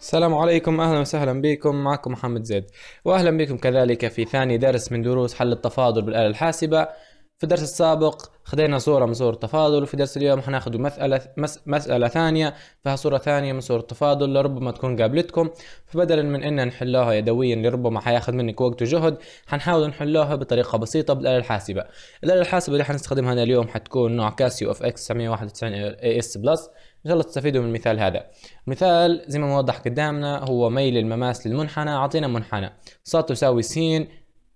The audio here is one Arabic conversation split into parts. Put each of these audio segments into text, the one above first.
السلام عليكم اهلا وسهلا بكم معكم محمد زيد واهلا بكم كذلك في ثاني درس من دروس حل التفاضل بالآلة الحاسبة في الدرس السابق خدينا صورة من صور التفاضل وفي درس اليوم حناخذ مسألة مس مسألة ثانية فيها صورة ثانية من صور التفاضل لربما تكون قابلتكم فبدلا من ان نحلوها يدويا لربما حياخد منك وقت وجهد حنحاول نحلوها بطريقة بسيطة بالآلة الحاسبة الآلة الحاسبة اللي حنستخدمها اليوم حتكون نوع كاسيو اف اكس 991 اي اس بلس ان شاء الله تستفيدوا من المثال هذا مثال زي ما موضح قدامنا هو ميل المماس للمنحنى اعطينا منحنى ص تساوي س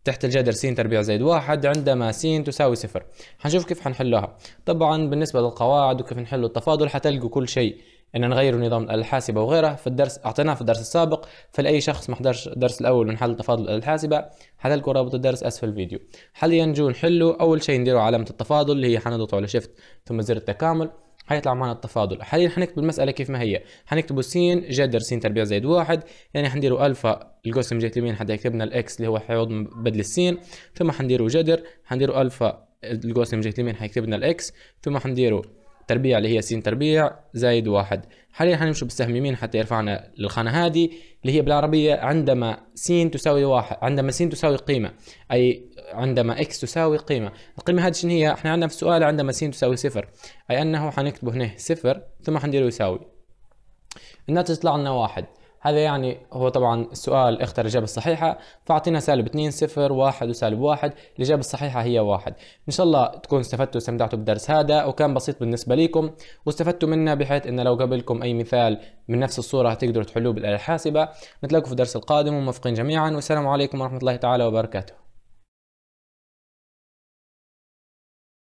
تحت الجذر س تربيع زائد واحد عندما س تساوي صفر حنشوف كيف حنحلوها طبعا بالنسبة للقواعد وكيف نحلوا التفاضل حتلقوا كل شيء ان نغير نظام الآلة الحاسبة وغيره في الدرس اعطيناه في الدرس السابق فلأي شخص ما حضرش الدرس الأول من حل التفاضل الآلة الحاسبة حتلقوا رابط الدرس أسفل الفيديو حاليا نجو نحله أول شيء نديروا علامة التفاضل اللي هي حنضغطوا على شيفت ثم زر التكامل حيطلع معنا التفاضل حاليا حنكتب المساله كيف ما هي حنكتب س جذر س تربيع زائد واحد يعني حنديروا الفا القسم جهه اليمين حتى يكتبنا الاكس اللي هو حيعوض بدل السين ثم حنديروا جذر حنديروا الفا القسم جهه اليمين حيكتبنا الاكس ثم حنديروا تربيع اللي هي س تربيع زايد واحد حاليا حنمشي بالسهم يمين حتى يرفعنا للخانة هذه اللي هي بالعربية عندما س تساوي واحد عندما س تساوي قيمة أي عندما اكس تساوي قيمة القيمة هذه شنو هي احنا عندنا في السؤال عندما س تساوي صفر أي أنه حنكتبه هنا صفر ثم حنديره يساوي الناتج طلع لنا واحد هذا يعني هو طبعا السؤال اختر الإجابة الصحيحة فأعطينا سالب 2 0 1 وسالب 1 الإجابة الصحيحة هي 1 إن شاء الله تكون استفدتوا واستمتعتوا بالدرس هذا وكان بسيط بالنسبة لكم واستفدتوا منه بحيث إن لو قابلكم أي مثال من نفس الصورة تقدروا تحلوه بالآلة الحاسبة نتلاقوا في الدرس القادم وموفقين جميعا والسلام عليكم ورحمة الله تعالى وبركاته